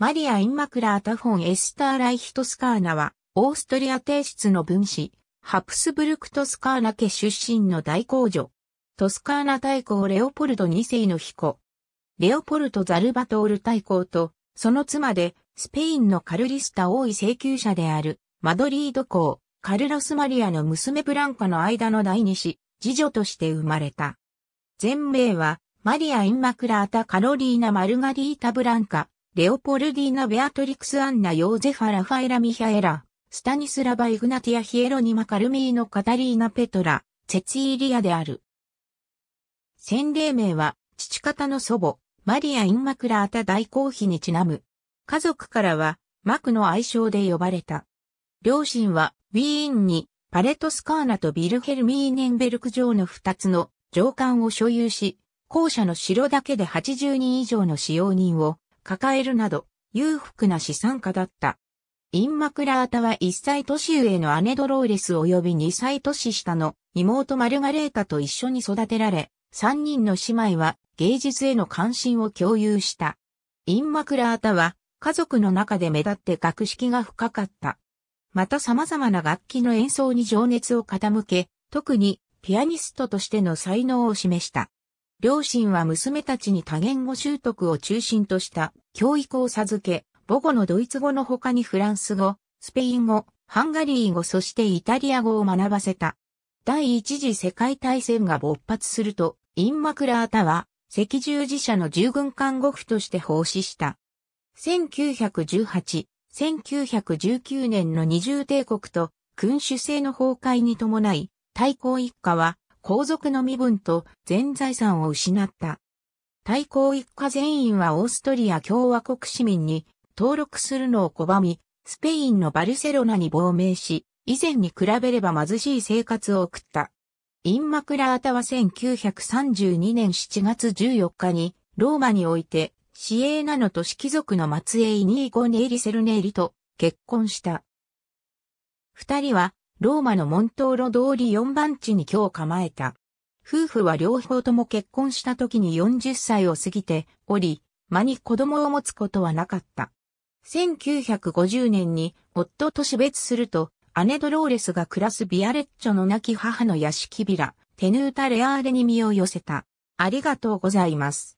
マリア・インマクラータ・フォン・エスター・ライヒトスカーナは、オーストリア帝室の分子、ハプスブルク・トスカーナ家出身の大公女。トスカーナ大公レオポルド2世の彦。レオポルト・ザルバトール大公と、その妻で、スペインのカルリスタ王位請求者である、マドリード公、カルロス・マリアの娘ブランカの間の第二子、次女として生まれた。全名は、マリア・インマクラータ・カロリーナ・マルガリータ・ブランカ、レオポルディーナ・ベアトリクス・アンナ・ヨーゼファ・ラファエラ・ミヒャエラ、スタニスラバ・イグナティア・ヒエロニマ・カルミーノ・カタリーナ・ペトラ、セェツィーリアである。洗礼名は、父方の祖母、マリア・インマクラータ大公妃にちなむ。家族からは、マクの愛称で呼ばれた。両親は、ウィーンに、パレトスカーナとビルヘルミーネンベルク城の二つの上官を所有し、校舎の城だけで80人以上の使用人を抱えるなど、裕福な資産家だった。インマクラータは1歳年上の姉ドローレス及び2歳年下の妹マルガレータと一緒に育てられ、3人の姉妹は芸術への関心を共有した。インマクラータは家族の中で目立って学識が深かった。また様々な楽器の演奏に情熱を傾け、特にピアニストとしての才能を示した。両親は娘たちに多言語習得を中心とした教育を授け、母語のドイツ語の他にフランス語、スペイン語、ハンガリー語そしてイタリア語を学ばせた。第一次世界大戦が勃発すると、インマクラータは赤十字社の従軍看護婦として奉仕した。1918、1919年の二重帝国と君主制の崩壊に伴い、対抗一家は皇族の身分と全財産を失った。対抗一家全員はオーストリア共和国市民に登録するのを拒み、スペインのバルセロナに亡命し、以前に比べれば貧しい生活を送った。インマクラータは1932年7月14日にローマにおいてシエーナの都市貴族の末裔ニーゴネイリセルネイリと結婚した。二人はローマのモントーロ通り4番地に今日構えた。夫婦は両方とも結婚した時に40歳を過ぎており、間に子供を持つことはなかった。1950年に夫と死別すると、姉ドローレスが暮らすビアレッチョの亡き母の屋敷ビラ、テヌータレアーレに身を寄せた。ありがとうございます。